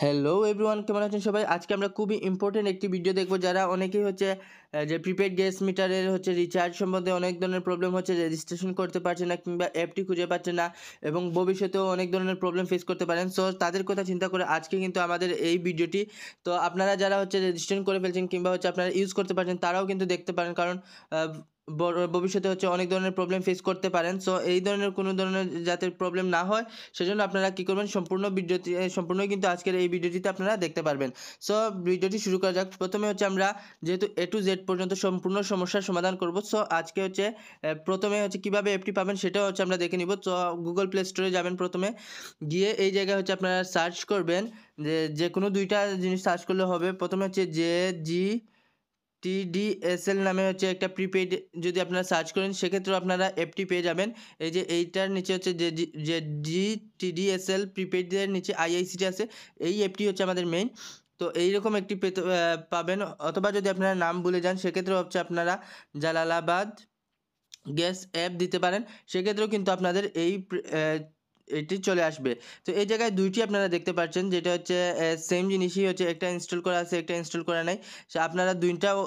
hello everyone কেমন আছেন সবাই আজকে আমরা খুবই ইম্পর্টেন্ট একটি ভিডিও দেখবো যারা অনেকেই হচ্ছে যে প্রিপেড গ্যাস মিটারের হচ্ছে রিচার্জ সম্বন্ধে অনেক ধরনের প্রবলেম হচ্ছে রেজিস্ট্রেশন করতে পারছে না কিংবা অ্যাপটি খুঁজে পাচ্ছে না এবং ভবিষ্যতেও অনেক ধরনের প্রবলেম ফেস করতে পারেন সো তাদের কথা চিন্তা করে আজকে কিন্তু আমাদের এই ভিডিওটি তো আপনারা যারা হচ্ছে রেজিস্ট্রেশন করে ফেলছেন কিংবা হচ্ছে আপনারা ইউজ করতে পারছেন তারাও কিন্তু দেখতে পারেন কারণ ভবিষ্যতে হচ্ছে অনেক ধরনের প্রবলেম ফেস করতে পারেন সো এই ধরনের কোনো ধরনের যাতে প্রবলেম না হয় সেজন্য আপনারা কী করবেন সম্পূর্ণ ভিডিওটি সম্পূর্ণ কিন্তু আজকের এই ভিডিওটিতে আপনারা দেখতে পারবেন সো ভিডিওটি শুরু করা যাক প্রথমে হচ্ছে আমরা যেহেতু এ টু জেড পর্যন্ত সম্পূর্ণ সমস্যার সমাধান করব সো আজকে হচ্ছে প্রথমে হচ্ছে কীভাবে অ্যাপটি পাবেন সেটাও হচ্ছে আমরা দেখে নিব সো গুগল প্লে স্টোরে যাবেন প্রথমে গিয়ে এই জায়গায় হচ্ছে আপনারা সার্চ করবেন যে যে কোনো দুইটা জিনিস সার্চ করলে হবে প্রথমে হচ্ছে জে জি টিডিএসএল নামে হচ্ছে একটা প্রিপেড যদি আপনারা সার্চ করেন সেক্ষেত্রেও আপনারা অ্যাপটি পেয়ে যাবেন এই যে এইটার নিচে হচ্ছে যে জি টিডিএসএল প্রিপেডের নিচে আইআইসিটি আছে এই অ্যাপটি হচ্ছে আমাদের মেইন তো এইরকম একটি পেতে পাবেন অথবা যদি আপনারা নাম ভুলে যান সেক্ষেত্রেও হচ্ছে আপনারা জালালাবাদ গ্যাস অ্যাপ দিতে পারেন সেক্ষেত্রেও কিন্তু আপনাদের এই এটি চলে আসবে তো এই জায়গায় দুইটি আপনারা দেখতে পাচ্ছেন যেটা হচ্ছে সেম জিনিসই হচ্ছে একটা ইনস্টল করা আছে একটা ইনস্টল করা নাই আপনারা দুইটাও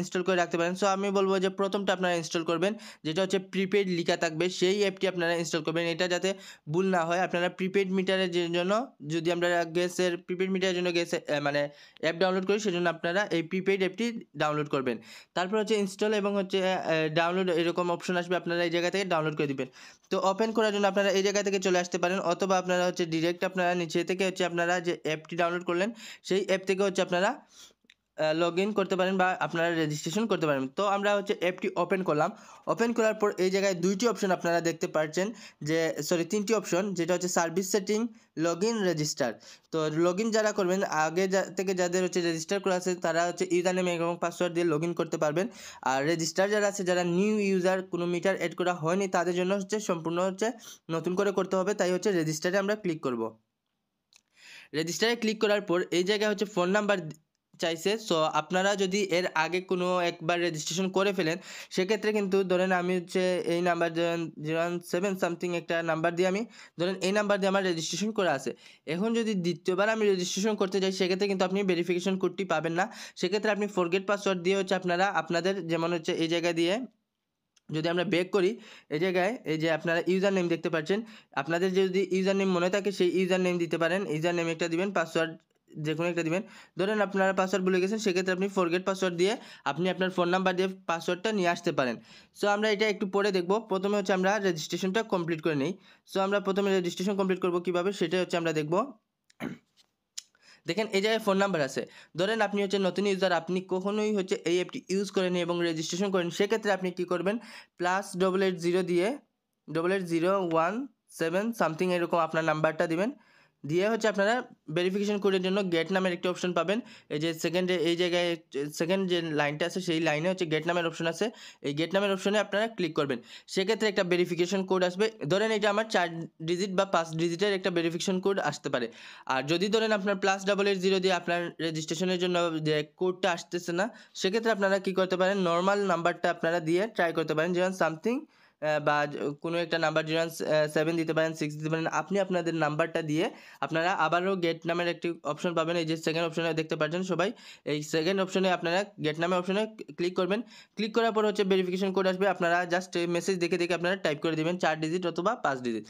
ইনস্টল করে রাখতে পারেন সো আমি বলবো যে প্রথমটা আপনারা ইনস্টল করবেন যেটা হচ্ছে প্রিপেড লিখা থাকবে সেই অ্যাপটি আপনারা ইনস্টল করবেন এটা যাতে ভুল না হয় আপনারা প্রিপেড মিটারের জন্য যদি আমরা গ্যাসের প্রিপেড মিটারের জন্য গ্যাসের মানে অ্যাপ ডাউনলোড করি সেজন্য আপনারা এই প্রিপেড অ্যাপটি ডাউনলোড করবেন তারপর হচ্ছে ইনস্টল এবং হচ্ছে ডাউনলোড এরকম অপশন আসবে আপনারা এই জায়গা থেকে ডাউনলোড করে দেবেন তো ওপেন করার জন্য আপনারা এই জায়গা থেকে চলে আসতে পারেন অথবা আপনারা হচ্ছে ডিরেক্ট আপনারা নিচে থেকে হচ্ছে আপনারা যে অ্যাপটি ডাউনলোড করলেন সেই অ্যাপ থেকে হচ্ছে আপনারা লগ ইন করতে পারেন বা আপনারা রেজিস্ট্রেশন করতে পারেন তো আমরা হচ্ছে অ্যাপটি ওপেন করলাম ওপেন করার পর এই জায়গায় দুইটি অপশন আপনারা দেখতে পাচ্ছেন যে সরি তিনটি অপশন যেটা হচ্ছে service setting log in register তো লগ ইন যারা করবেন আগে থেকে যাদের হচ্ছে রেজিস্টার করা আছে তারা হচ্ছে ইউজার নেম এবং পাসওয়ার্ড দিয়ে লগ ইন করতে পারবেন আর রেজিস্টার যারা আছে যারা নিউ ইউজার কোনো মিটার অ্যাড করা হয়নি তাদের জন্য হচ্ছে সম্পূর্ণ হচ্ছে নতুন করে করতে হবে তাই হচ্ছে রেজিস্টারে আমরা ক্লিক করব রেজিস্টারে ক্লিক করার পর এই জায়গায় হচ্ছে ফোন নাম্বার চাইছে সো আপনারা যদি এর আগে কোনো একবার রেজিস্ট্রেশন করে ফেলেন সেক্ষেত্রে কিন্তু ধরেন আমি হচ্ছে এই নাম্বার জিরো সেভেন সামথিং একটা নাম্বার দিয়ে আমি ধরেন এই নাম্বার দিয়ে আমার রেজিস্ট্রেশন করা আছে এখন যদি দ্বিতীয়বার আমি রেজিস্ট্রেশন করতে চাই সেক্ষেত্রে কিন্তু আপনি ভেরিফিকেশন কোডটি পাবেন না সেক্ষেত্রে আপনি ফোরগেট পাসওয়ার্ড দিয়ে হচ্ছে আপনারা আপনাদের যেমন হচ্ছে এই জায়গা দিয়ে যদি আমরা ব্যাক করি এই জায়গায় এই যে আপনারা ইউজার নেম দেখতে পাচ্ছেন আপনাদের যদি ইউজার নেম মনে থাকে সেই ইউজার নেম দিতে পারেন ইউজার নেম একটা দিবেন পাসওয়ার্ড যে কোনো একটা দিবেন ধরেন আপনারা পাসওয়ার্ড ভুলে গেছেন সেক্ষেত্রে আপনি ফরগেট পাসওয়ার্ড দিয়ে আপনি আপনার ফোন নাম্বার দিয়ে পাসওয়ার্ডটা নিয়ে আসতে পারেন সো আমরা এটা একটু পরে দেখব প্রথমে হচ্ছে আমরা রেজিস্ট্রেশনটা কমপ্লিট করে নিই সো আমরা প্রথমে রেজিস্ট্রেশন কমপ্লিট করব কিভাবে সেটাই হচ্ছে আমরা দেখব দেখেন এই জায়গায় ফোন নাম্বার আছে ধরেন আপনি হচ্ছে নতুন ইউজার আপনি কখনোই হচ্ছে এই অ্যাপটি ইউজ করেন এবং রেজিস্ট্রেশন করেন সেক্ষেত্রে আপনি কি করবেন প্লাস ডবল এইট জিরো দিয়ে double eight zero one seven something এরকম আপনার নাম্বারটা দিবেন দিয়ে হচ্ছে আপনারা ভেরিফিকেশন কোডের জন্য গেট নামের একটি অপশন পাবেন এই যে সেকেন্ডে এই জায়গায় সেকেন্ড যে লাইনটা আছে সেই লাইনে হচ্ছে গেট নামের অপশন আছে এই গেট নামের অপশনে আপনারা ক্লিক করবেন সেক্ষেত্রে একটা ভেরিফিকেশন কোড আসবে ধরেন এটা আমার চার ডিজিট বা পাঁচ ডিজিটের একটা ভেরিফিকেশন কোড আসতে পারে আর যদি ধরেন আপনার প্লাস ডাবল এইট জিরো দিয়ে আপনার রেজিস্ট্রেশনের জন্য যে কোডটা আসতেছে না সেক্ষেত্রে আপনারা কি করতে পারেন নর্মাল নাম্বারটা আপনারা দিয়ে ট্রাই করতে পারেন যেমন সামথিং বা কোনো একটা নাম্বার জিরো সেভেন দিতে পারেন সিক্স দিতে পারেন আপনি আপনাদের নাম্বারটা দিয়ে আপনারা আবারও গেট নামের একটি অপশন পাবেন এই যে সেকেন্ড অপশনে দেখতে পাচ্ছেন সবাই এই সেকেন্ড অপশনে আপনারা গেট নামের অপশনে ক্লিক করবেন ক্লিক করার পর হচ্ছে ভেরিফিকেশন কোড আসবে আপনারা জাস্ট মেসেজ দেখে দেখে আপনারা টাইপ করে দেবেন চার ডিজিট অথবা পাঁচ ডিজিট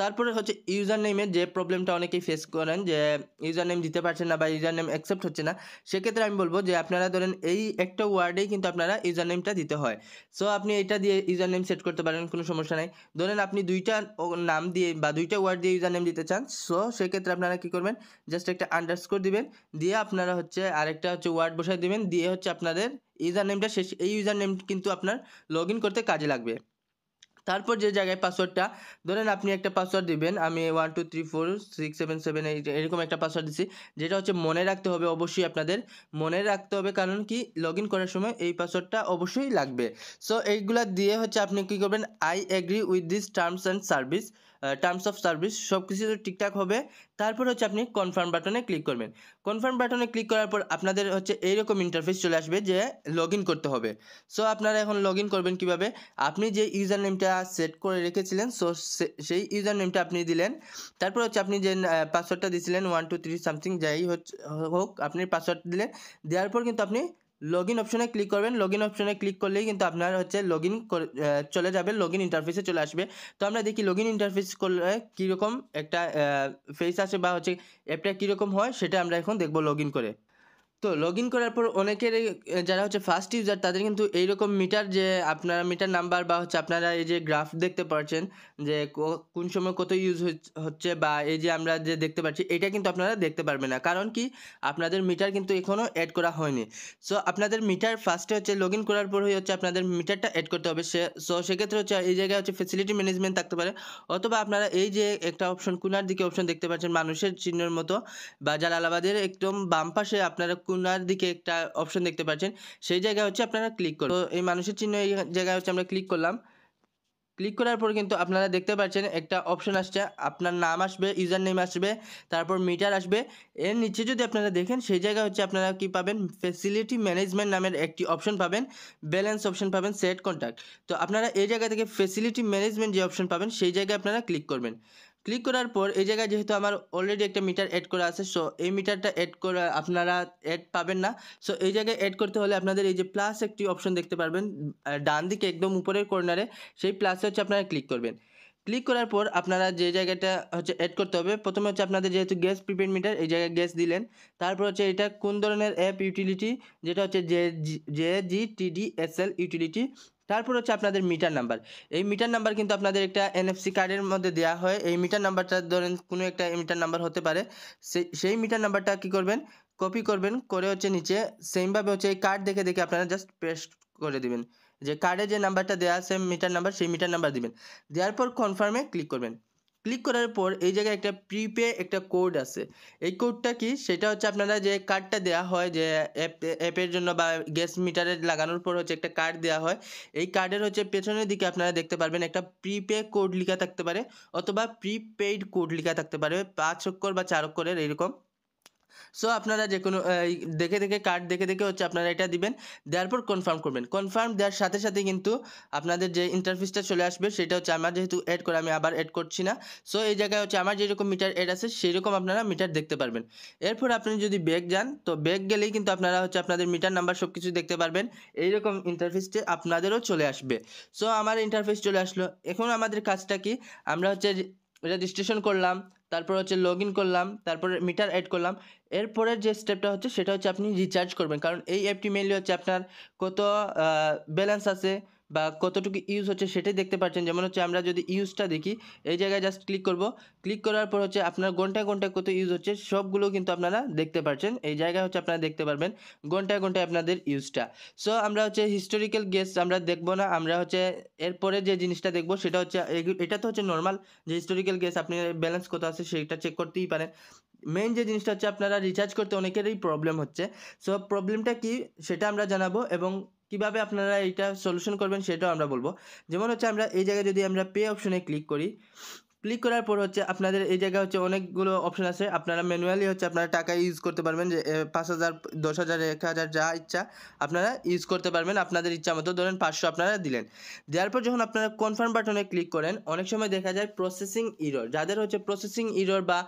তারপরে হচ্ছে ইউজার নেমের যে প্রবলেমটা অনেকেই ফেস করেন যে ইউজার নেম দিতে পারছেন না বা ইউজার নেম অ্যাকসেপ্ট হচ্ছে না সেক্ষেত্রে আমি বলবো যে আপনারা ধরেন এই একটা ওয়ার্ডেই কিন্তু আপনারা ইউজার নেমটা দিতে হয় সো আপনি এটা দিয়ে ইউজার নেম সেট করতে পারেন কোনো সমস্যা নাই ধরেন আপনি দুইটা নাম দিয়ে বা দুইটা ওয়ার্ড দিয়ে ইউজার নেম দিতে চান সো সেক্ষেত্রে আপনারা কী করবেন জাস্ট একটা আন্ডারস্কোর দিবেন দিয়ে আপনারা হচ্ছে আরেকটা হচ্ছে ওয়ার্ড বসায় দিবেন দিয়ে হচ্ছে আপনাদের ইউজার নেমটা শেষ এই ইউজার নেম কিন্তু আপনার লগ করতে কাজে লাগবে তারপর যে জায়গায় পাসওয়ার্ডটা ধরেন আপনি একটা পাসওয়ার্ড দিবেন আমি one two three four six seven seven eight এরকম একটা পাসওয়ার্ড দিচ্ছি যেটা হচ্ছে মনে রাখতে হবে অবশ্যই আপনাদের মনে রাখতে হবে কারণ কি লগ করার সময় এই পাসওয়ার্ডটা অবশ্যই লাগবে সো এইগুলা দিয়ে হচ্ছে আপনি কি করবেন I agree with this terms and service terms of service সব কিছু ঠিকঠাক হবে তারপর হচ্ছে আপনি কনফার্ম বাটনে ক্লিক করবেন কনফার্ম বাটনে ক্লিক করার পর আপনাদের হচ্ছে এইরকম ইন্টারফেস চলে আসবে যে লগ করতে হবে সো আপনারা এখন লগ করবেন কিভাবে আপনি যে ইউজার নেমটা সেট করে রেখেছিলেন সো সেই ইউজার নেমটা আপনি দিলেন তারপর হচ্ছে আপনি যে পাসওয়ার্ডটা দিয়েছিলেন ওয়ান টু থ্রি সামথিং যাই হোক আপনি পাসওয়ার্ড দিলেন দেওয়ার পর কিন্তু আপনি লগ ইন অপশনে ক্লিক করবেন লগ ইন অপশনে ক্লিক করলেই কিন্তু আপনার হচ্ছে লগ ইন চলে যাবে লগ ইন ইন্টারফেসে চলে আসবে তো আমরা দেখি লগ ইন ইন্টারফেস করলে কীরকম একটা ফেস আসে বা হচ্ছে অ্যাপটা কীরকম হয় সেটা আমরা এখন দেখবো লগ ইন করে তো লগ ইন করার পর অনেকের যারা হচ্ছে ফার্স্ট ইউজার তাদের কিন্তু এইরকম মিটার যে আপনারা মিটার নাম্বার বা হচ্ছে আপনারা এই যে গ্রাফ দেখতে পাচ্ছেন যে কোন সময় কত ইউজ হচ্ছে বা এই যে আমরা যে দেখতে পাচ্ছি এটা কিন্তু আপনারা দেখতে পারবেন না কারণ কি আপনাদের মিটার কিন্তু এখনও অ্যাড করা হয়নি সো আপনাদের মিটার ফার্স্টে হচ্ছে লগ ইন করার পর হচ্ছে আপনাদের মিটারটা অ্যাড করতে হবে সে সো সেক্ষেত্রে হচ্ছে এই জায়গায় হচ্ছে ফেসিলিটি ম্যানেজমেন্ট থাকতে পারে অথবা আপনারা এই যে একটা অপশন কোনার দিকে অপশন দেখতে পাচ্ছেন মানুষের চিহ্নের মতো বা জালালাবাদের একদম বাম পাশে আপনারা কোনার দিকে একটা অপশন দেখতে পাচ্ছেন সেই জায়গায় হচ্ছে আপনারা ক্লিক করুন তো এই মানুষের চিহ্ন এই জায়গায় হচ্ছে আমরা ক্লিক করলাম ক্লিক করার পর কিন্তু আপনারা দেখতে পাচ্ছেন একটা অপশন আসছে আপনার নাম আসবে ইউজার নেম আসবে তারপর মিটার আসবে এর নিচে যদি আপনারা দেখেন সেই জায়গায় হচ্ছে আপনারা কি পাবেন ফেসিলিটি ম্যানেজমেন্ট নামের একটি অপশন পাবেন ব্যালেন্স অপশন পাবেন সেট কন্ট্যাক্ট তো আপনারা এই জায়গা থেকে ফেসিলিটি ম্যানেজমেন্ট যে অপশন পাবেন সেই জায়গায় আপনারা ক্লিক করবেন ক্লিক করার পর এই জায়গায় যেহেতু আমার অলরেডি একটা মিটার অ্যাড করা আছে সো এই মিটারটা অ্যাড করা আপনারা অ্যাড পাবেন না সো এই জায়গায় অ্যাড করতে হলে আপনাদের এই যে প্লাস একটি অপশন দেখতে পারবেন ডান দিকে একদম উপরের কর্নারে সেই প্লাসে হচ্ছে আপনারা ক্লিক করবেন ক্লিক করার পর আপনারা যে জায়গাটা হচ্ছে অ্যাড করতে হবে প্রথমে হচ্ছে আপনাদের যেহেতু গ্যাস প্রিপেড মিটার এই জায়গায় গ্যাস দিলেন তারপর হচ্ছে এটা কোন ধরনের অ্যাপ ইউটিলিটি যেটা হচ্ছে জে জে জি টিডি এস এল ইউটিলিটি তারপর হচ্ছে আপনাদের মিটার নাম্বার এই মিটার নাম্বার কিন্তু আপনাদের একটা এনএফসি কার্ডের মধ্যে দেওয়া হয় এই মিটার নাম্বারটা ধরেন কোনো একটা মিটার নাম্বার হতে পারে সেই মিটার নাম্বারটা কি করবেন কপি করবেন করে হচ্ছে নিচে সেমভাবে হচ্ছে এই কার্ড দেখে দেখে আপনারা জাস্ট পেস্ট করে দিবেন যে কার্ডে যে নাম্বারটা দেওয়া আছে মিটার নাম্বার সেই মিটার নাম্বার দিবেন দেওয়ার পর কনফার্মে ক্লিক করবেন ক্লিক করার পর এই জায়গায় একটা প্রিপে একটা কোড আছে এই কোডটা কি সেটা হচ্ছে আপনারা যে কার্ডটা দেওয়া হয় যে অ্যাপ অ্যাপের জন্য বা গ্যাস মিটারে লাগানোর পর হচ্ছে একটা কার্ড দেওয়া হয় এই কার্ডের হচ্ছে পেছনের দিকে আপনারা দেখতে পারবেন একটা প্রিপে কোড লেখা থাকতে পারে অথবা প্রিপেইড কোড লেখা থাকতে পারে পাঁচ অক্ষর বা চার অক্ষরের এরকম সো আপনারা যে কোনো দেখে দেখে কার্ড দেখে দেখে হচ্ছে আপনারা এটা দিবেন দেওয়ার পর কনফার্ম করবেন কনফার্ম দেওয়ার সাথে সাথে কিন্তু আপনাদের যে ইন্টারফিসটা চলে আসবে সেটা হচ্ছে আমার যেহেতু অ্যাড করে আমি আবার অ্যাড করছি না সো এই জায়গায় হচ্ছে আমার যেরকম মিটার অ্যাড আছে রকম আপনারা মিটার দেখতে পারবেন এরপর আপনি যদি ব্যাগ যান তো ব্যাগ গেলেই কিন্তু আপনারা হচ্ছে আপনাদের মিটার নাম্বার সব কিছু দেখতে পারবেন এইরকম ইন্টারফেসটি আপনাদেরও চলে আসবে সো আমার ইন্টারফেস চলে আসলো এখন আমাদের কাজটা কি আমরা হচ্ছে রেজিস্ট্রেশন করলাম তারপর হচ্ছে লগ ইন করলাম তারপরে মিটার অ্যাড করলাম এরপরের যে স্টেপটা হচ্ছে সেটা হচ্ছে আপনি রিচার্জ করবেন কারণ এই অ্যাপটি মেনলি হচ্ছে আপনার কত ব্যালেন্স আছে বা কতটুকু ইউজ হচ্ছে সেটাই দেখতে পাচ্ছেন যেমন হচ্ছে আমরা যদি ইউজটা দেখি এই জায়গায় জাস্ট ক্লিক করব ক্লিক করার পর হচ্ছে আপনার ঘন্টায় ঘন্টায় কত ইউজ হচ্ছে সবগুলো কিন্তু আপনারা দেখতে পাচ্ছেন এই জায়গায় হচ্ছে আপনারা দেখতে পারবেন ঘন্টায় ঘন্টায় আপনাদের ইউজটা সো আমরা হচ্ছে হিস্টোরিক্যাল গেস আমরা দেখবো না আমরা হচ্ছে এরপরে যে জিনিসটা দেখবো সেটা হচ্ছে এটা তো হচ্ছে নর্মাল যে হিস্টোরিক্যাল গেস আপনি ব্যালেন্স কত আছে সেটা চেক করতেই পারেন মেইন যে জিনিসটা হচ্ছে আপনারা রিচার্জ করতে অনেকেরই প্রবলেম হচ্ছে সো প্রবলেমটা কি সেটা আমরা জানাবো এবং কিভাবে আপনারা এটা সলিউশন করবেন সেটাও আমরা বলবো যেমন হচ্ছে আমরা এই জায়গায় যদি আমরা পে অপশনে ক্লিক করি ক্লিক করার পর হচ্ছে আপনাদের এই জায়গায় হচ্ছে অনেকগুলো অপশান আছে আপনারা ম্যানুয়ালি হচ্ছে আপনারা টাকা ইউজ করতে পারবেন যে পাঁচ হাজার দশ হাজার এক হাজার যা ইচ্ছা আপনারা ইউজ করতে পারবেন আপনাদের ইচ্ছা মতো ধরেন পাঁচশো আপনারা দিলেন দেওয়ার পর যখন আপনারা কনফার্ম বাটনে ক্লিক করেন অনেক সময় দেখা যায় প্রসেসিং ইরর যাদের হচ্ছে প্রসেসিং ইরর বা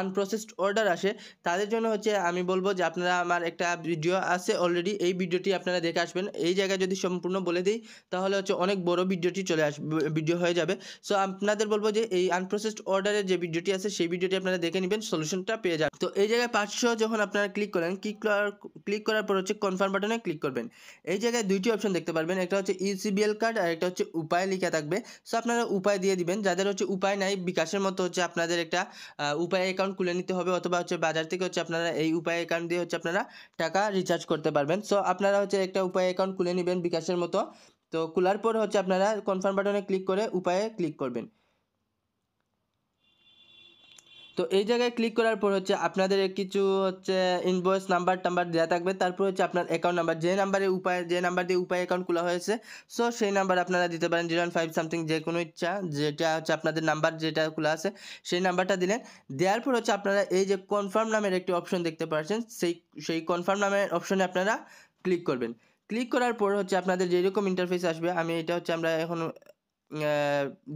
আনপ্রসেসড অর্ডার আসে তাদের জন্য হচ্ছে আমি বলবো যে আপনারা আমার একটা ভিডিও আছে অলরেডি এই ভিডিওটি আপনারা দেখে আসবেন এই জায়গায় যদি সম্পূর্ণ বলে দিই তাহলে হচ্ছে অনেক বড় ভিডিওটি চলে আসবে ভিডিও হয়ে যাবে সো আপনাদের বলবো যে এই এই আনপ্রসেসড অর্ডারের যে ভিডিওটি আছে সেই ভিডিওটি আপনারা দেখে নেবেন সলিউশনটা পেয়ে যাবেন তো এই জায়গায় পাঁচশো যখন আপনারা ক্লিক করেন ক্লিক করার ক্লিক করার পর হচ্ছে কনফার্ম বাটনে ক্লিক করবেন এই জায়গায় দুইটি অপশন দেখতে পারবেন একটা হচ্ছে ইসিবিএল কার্ড আর একটা হচ্ছে উপায় লেখা থাকবে সো আপনারা উপায় দিয়ে দিবেন যাদের হচ্ছে উপায় নাই বিকাশের মতো হচ্ছে আপনাদের একটা উপায় অ্যাকাউন্ট খুলে নিতে হবে অথবা হচ্ছে বাজার থেকে হচ্ছে আপনারা এই উপায় অ্যাকাউন্ট দিয়ে হচ্ছে আপনারা টাকা রিচার্জ করতে পারবেন সো আপনারা হচ্ছে একটা উপায় অ্যাকাউন্ট খুলে নেবেন বিকাশের মতো তো খোলার পর হচ্ছে আপনারা কনফার্ম বাটনে ক্লিক করে উপায়ে ক্লিক করবেন তো এই জায়গায় ক্লিক করার পর হচ্ছে আপনাদের কিছু হচ্ছে ইনভয়েস নাম্বার টাম্বার দেওয়া থাকবে তারপর হচ্ছে আপনার অ্যাকাউন্ট নাম্বার যে নাম্বারে উপায় যে নাম্বার দিয়ে উপায় অ্যাকাউন্ট খোলা হয়েছে সো সেই নাম্বার আপনারা দিতে পারেন জিরো ফাইভ সামথিং যে কোনো ইচ্ছা যেটা হচ্ছে আপনাদের নাম্বার যেটা খোলা আছে সেই নাম্বারটা দিলেন দেওয়ার পর হচ্ছে আপনারা এই যে কনফার্ম নামের একটি অপশন দেখতে পাচ্ছেন সেই সেই কনফার্ম নামের অপশনে আপনারা ক্লিক করবেন ক্লিক করার পর হচ্ছে আপনাদের যেরকম ইন্টারফেস আসবে আমি এটা হচ্ছে আমরা এখন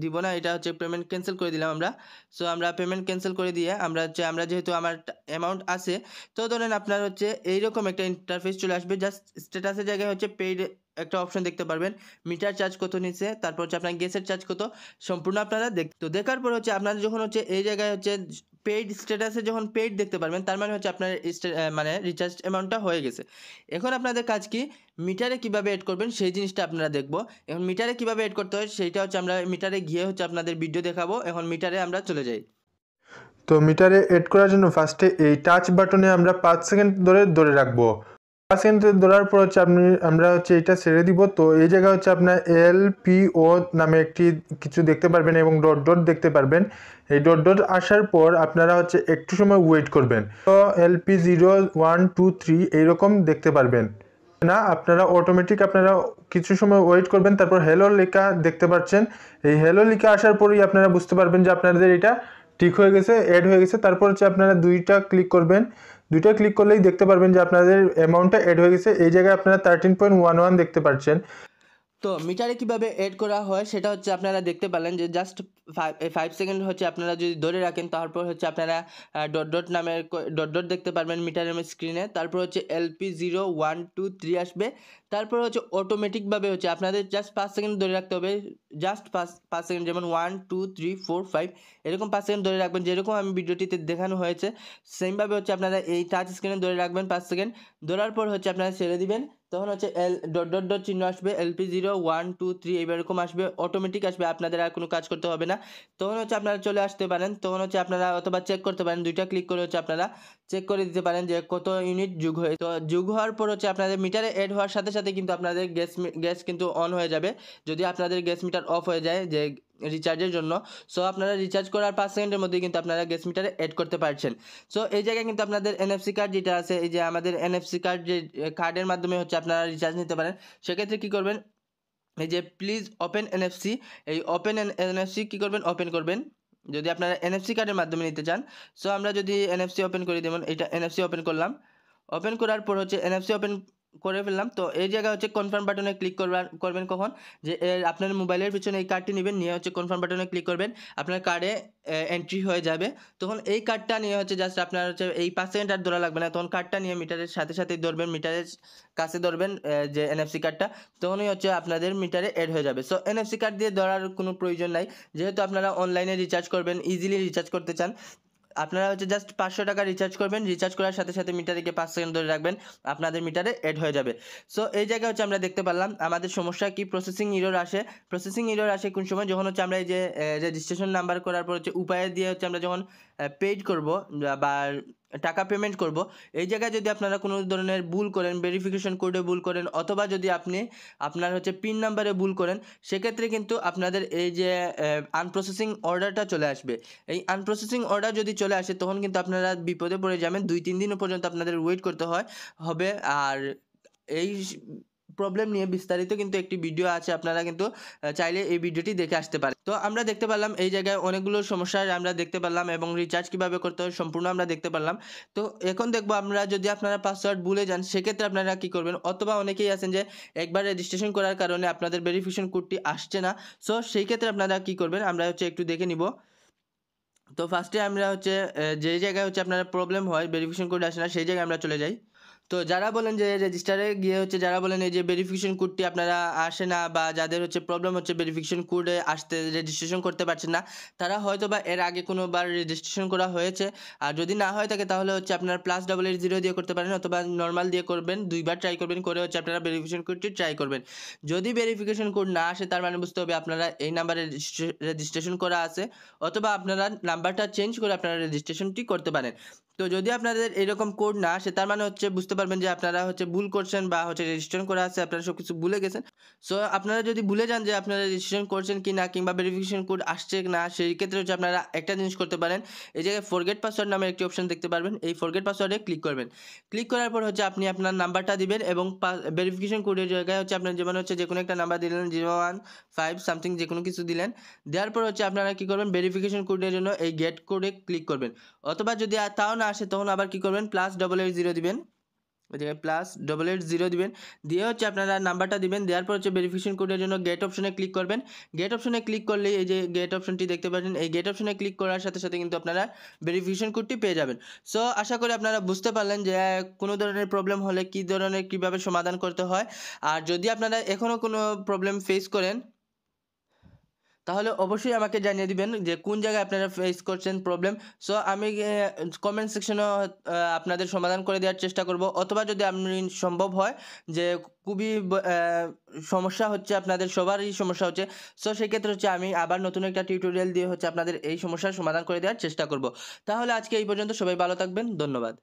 দিব না এটা হচ্ছে পেমেন্ট ক্যান্সেল করে দিলাম আমরা সো আমরা পেমেন্ট ক্যান্সেল করে দিয়ে আমরা হচ্ছে আমরা যেহেতু আমার অ্যামাউন্ট আছে তো ধরেন আপনার হচ্ছে এইরকম একটা ইন্টারফেস চলে আসবে জাস্ট স্ট্যাটাসের জায়গায় হচ্ছে পেইড একটা অপশন দেখতে পারবেন মিটার চার্জ কত নিচ্ছে তারপর হচ্ছে আপনার গ্যাসের চার্জ কত সম্পূর্ণ আপনারা দেখ তো দেখার পর হচ্ছে আপনারা যখন হচ্ছে এই জায়গায় হচ্ছে পেইড স্ট্যাটাসে যখন পেইড দেখতে পারবেন তার মানে হচ্ছে আপনার মানে রিচার্জ অ্যামাউন্টটা হয়ে গেছে এখন আপনাদের কাজ কি মিটারে কিভাবে এড করবেন সেই জিনিসটা আপনারা দেখবো এখন মিটারে কিভাবে এড করতে হয় সেইটা হচ্ছে আমরা মিটারে গিয়ে হচ্ছে আপনাদের ভিডিও দেখাবো এখন মিটারে আমরা চলে যাই তো মিটারে এড করার জন্য ফার্স্টে এই টাচ বাটনে আমরা পাঁচ সেকেন্ড ধরে ধরে রাখবো সেন্টার ধরার পর হচ্ছে আপনি আমরা হচ্ছে এটা ছেড়ে দিব তো এই জায়গা হচ্ছে আপনার এল পি ও নামে একটি কিছু দেখতে পারবেন এবং ডট ডট দেখতে পারবেন এই ডট ডট আসার পর আপনারা হচ্ছে একটু সময় ওয়েট করবেন তো L P zero one two three এইরকম দেখতে পারবেন না আপনারা অটোমেটিক আপনারা কিছু সময় ওয়েট করবেন তারপর হ্যালো লেখা দেখতে পাচ্ছেন এই হ্যালো লেখা আসার পরেই আপনারা বুঝতে পারবেন যে আপনাদের এটা ঠিক হয়ে গেছে অ্যাড হয়ে গেছে তারপর হচ্ছে আপনারা দুইটা ক্লিক করবেন দুইটা ক্লিক করলেই দেখতে পারবেন যে আপনাদের অ্যামাউন্টটা অ্যাড হয়ে গেছে এই জায়গায় আপনারা থার্টিন পয়েন্ট ওয়ান ওয়ান দেখতে পাচ্ছেন তো মিটারে কিভাবে এড করা হয় সেটা হচ্ছে আপনারা দেখতে পারলেন যে জাস্ট ফাইভ ফাইভ সেকেন্ড হচ্ছে আপনারা যদি ধরে রাখেন তারপর হচ্ছে আপনারা ডট ডট নামের ডট ডট দেখতে পারবেন মিটার মিটারের স্ক্রিনে তারপর হচ্ছে LP zero one two three আসবে তারপর হচ্ছে অটোমেটিকভাবে হচ্ছে আপনাদের জাস্ট পাঁচ সেকেন্ড ধরে রাখতে হবে জাস্ট পাঁচ পাঁচ সেকেন্ড যেমন one two three four five এরকম পাঁচ সেকেন্ড ধরে রাখবেন যেরকম আমি ভিডিওটিতে দেখানো হয়েছে সেমভাবে হচ্ছে আপনারা এই টাচ স্ক্রিনে ধরে রাখবেন পাঁচ সেকেন্ড ধরার পর হচ্ছে আপনারা ছেড়ে দিবেন তখন হচ্ছে এল ডট ডট ডট চিহ্ন আসবে LP zero one two three এরকম আসবে অটোমেটিক আসবে আপনাদের আর কোনো কাজ করতে হবে না তখন হচ্ছে আপনারা চলে আসতে পারেন তখন হচ্ছে আপনারা অথবা চেক করতে পারেন দুইটা ক্লিক করে হচ্ছে আপনারা চেক করে দিতে পারেন যে কত ইউনিট যুগ হয়ে তো যুগ হওয়ার পর হচ্ছে আপনাদের মিটারে অ্যাড হওয়ার সাথে সাথে কিন্তু আপনাদের গ্যাস গ্যাস কিন্তু অন হয়ে যাবে যদি আপনাদের গ্যাস মিটার অফ হয়ে যায় যে রিচার্জের জন্য সো আপনারা রিচার্জ করার পাঁচ সেকেন্ডের মধ্যে কিন্তু আপনারা গ্যাস মিটারে অ্যাড করতে পারছেন সো এই জায়গায় কিন্তু আপনাদের এনএফসি কার্ড যেটা আছে এই যে আমাদের এনএফসি কার্ড যে কার্ডের মাধ্যমে হচ্ছে আপনারা রিচার্জ নিতে পারেন সেক্ষেত্রে কী করবেন এই যে প্লিজ ওপেন এনএফসি এই ওপেন এনএফসি কী করবেন ওপেন করবেন যদি আপনারা এনএফসি কার্ডের মাধ্যমে নিতে চান সো আমরা যদি এনএফসি ওপেন করি যেমন এটা এনএফসি ওপেন করলাম ওপেন করার পর হচ্ছে এনএফসি ওপেন করে ফেললাম তো এই জায়গায় হচ্ছে কনফার্ম বাটনে ক্লিক করবেন করবেন কখন যে আপনার মোবাইলের পিছনে এই কার্ডটি নেবেন নিয়ে হচ্ছে কনফার্ম বাটনে ক্লিক করবেন আপনার কার্ডে এন্ট্রি হয়ে যাবে তখন এই কার্ডটা নিয়ে হচ্ছে জাস্ট আপনার হচ্ছে এই পাঁচ সেকেন্ড আর ধরা লাগবে না তখন কার্ডটা নিয়ে মিটারের সাথে সাথেই ধরবেন মিটারের কাছে ধরবেন যে এনএফসি কার্ডটা তখনই হচ্ছে আপনাদের মিটারে অ্যাড হয়ে যাবে সো এনএফসি কার্ড দিয়ে ধরার কোনো প্রয়োজন নাই যেহেতু আপনারা অনলাইনে রিচার্জ করবেন ইজিলি রিচার্জ করতে চান আপনারা হচ্ছে জাস্ট পাঁচশো টাকা রিচার্জ করবেন রিচার্জ করার সাথে সাথে মিটারে গিয়ে পাঁচ সেকেন্ড ধরে রাখবেন আপনাদের মিটারে অ্যাড হয়ে যাবে সো এই জায়গায় হচ্ছে আমরা দেখতে পারলাম আমাদের সমস্যা কি প্রসেসিং ইরোর আসে প্রসেসিং ইরোর আসে কোন সময় যখন হচ্ছে আমরা এই যে রেজিস্ট্রেশন নাম্বার করার পর হচ্ছে উপায়ে দিয়ে হচ্ছে আমরা যখন পেইড করব বা টাকা পেমেন্ট করব এই জায়গায় যদি আপনারা কোনো ধরনের ভুল করেন ভেরিফিকেশন কোডে ভুল করেন অথবা যদি আপনি আপনার হচ্ছে পিন নাম্বারে ভুল করেন সেক্ষেত্রে কিন্তু আপনাদের এই যে আনপ্রসেসিং অর্ডারটা চলে আসবে এই আনপ্রসেসিং অর্ডার যদি চলে আসে তখন কিন্তু আপনারা বিপদে পড়ে যাবেন দুই তিন দিন পর্যন্ত আপনাদের ওয়েট করতে হয় হবে আর এই প্রবলেম নিয়ে বিস্তারিত কিন্তু একটি ভিডিও আছে আপনারা কিন্তু চাইলে এই ভিডিওটি দেখে আসতে পারেন তো আমরা দেখতে পারলাম এই জায়গায় অনেকগুলো সমস্যা আমরা দেখতে পারলাম এবং রিচার্জ কিভাবে করতে হয় সম্পূর্ণ আমরা দেখতে পারলাম তো এখন দেখবো আমরা যদি আপনারা পাসওয়ার্ড ভুলে যান সেক্ষেত্রে আপনারা কি করবেন অথবা অনেকেই আছেন যে একবার রেজিস্ট্রেশন করার কারণে আপনাদের ভেরিফিকেশন কোডটি আসছে না সো সেই ক্ষেত্রে আপনারা কি করবেন আমরা হচ্ছে একটু দেখে নিব তো ফার্স্টে আমরা হচ্ছে যে জায়গায় হচ্ছে আপনারা প্রবলেম হয় ভেরিফিকেশন কোড আসে না সেই জায়গায় আমরা চলে যাই তো যারা বলেন যে রেজিস্টারে গিয়ে হচ্ছে যারা বলেন এই যে ভেরিফিকেশন কোডটি আপনারা আসে না বা যাদের হচ্ছে প্রবলেম হচ্ছে ভেরিফিকেশন কোডে আসতে রেজিস্ট্রেশন করতে পারছেন না তারা হয়তো বা এর আগে কোনোবার রেজিস্ট্রেশন করা হয়েছে আর যদি না হয় থাকে তাহলে হচ্ছে আপনারা প্লাস ডাবল এইট জিরো দিয়ে করতে পারেন অথবা নর্মাল দিয়ে করবেন দুইবার ট্রাই করবেন করে হচ্ছে আপনারা ভেরিফিকেশন কোডটি ট্রাই করবেন যদি ভেরিফিকেশন কোড না আসে তার মানে বুঝতে হবে আপনারা এই নাম্বারে রেজিস্ট্রেশন করা আছে অথবা আপনারা নাম্বারটা চেঞ্জ করে আপনারা রেজিস্ট্রেশনটি করতে পারেন তো যদি আপনাদের এরকম কোড না আসে তার মানে হচ্ছে বুঝতে পারবেন যে আপনারা হচ্ছে ভুল করছেন বা হচ্ছে রেজিস্ট্রেশন করা আছে আপনারা সব কিছু ভুলে গেছেন সো আপনারা যদি ভুলে যান যে আপনারা রেজিস্ট্রেশন করছেন কি না কিংবা ভেরিফিকেশন কোড আসছে না সেই ক্ষেত্রে হচ্ছে আপনারা একটা জিনিস করতে পারেন এই জায়গায় ফরগেট পাসওয়ার্ড নামে একটি অপশন দেখতে পারবেন এই ফরগেট পাসওয়ার্ডে ক্লিক করবেন ক্লিক করার পর হচ্ছে আপনি আপনার নাম্বারটা দিবেন এবং ভেরিফিকেশন কোডের জায়গায় হচ্ছে আপনার যেমন হচ্ছে যে কোনো একটা নাম্বার দিলেন জিরো ওয়ান ফাইভ সামথিং যে কোনো কিছু দিলেন দেওয়ার পর হচ্ছে আপনারা কী করবেন ভেরিফিকেশন কোডের জন্য এই গেট কোডে ক্লিক করবেন অথবা যদি তাও না আসে তখন আবার কি করবেন প্লাস ডবল এইট জিরো দিবেন দেখেন প্লাস ডবল এইট জিরো দিবেন দিয়ে হচ্ছে আপনারা নাম্বারটা দিবেন দেওয়ার পর হচ্ছে ভেরিফিকেশন কোডের জন্য গেট অপশনে ক্লিক করবেন গেট অপশনে ক্লিক করলে এই যে গেট অপশনটি দেখতে পাচ্ছেন এই গেট অপশনে ক্লিক করার সাথে সাথে কিন্তু আপনারা ভেরিফিকেশন কোডটি পেয়ে যাবেন সো আশা করি আপনারা বুঝতে পারলেন যে কোনো ধরনের প্রবলেম হলে কী ধরনের কীভাবে সমাধান করতে হয় আর যদি আপনারা এখনও কোনো প্রবলেম ফেস করেন তাহলে অবশ্যই আমাকে জানিয়ে দিবেন যে কোন জায়গায় আপনারা ফেস করছেন প্রবলেম সো আমি কমেন্ট সেকশনে আপনাদের সমাধান করে দেওয়ার চেষ্টা করব অথবা যদি আপনি সম্ভব হয় যে খুবই সমস্যা হচ্ছে আপনাদের সবারই সমস্যা হচ্ছে সো সেক্ষেত্রে হচ্ছে আমি আবার নতুন একটা টিউটোরিয়াল দিয়ে হচ্ছে আপনাদের এই সমস্যার সমাধান করে দেওয়ার চেষ্টা করব তাহলে আজকে এই পর্যন্ত সবাই ভালো থাকবেন ধন্যবাদ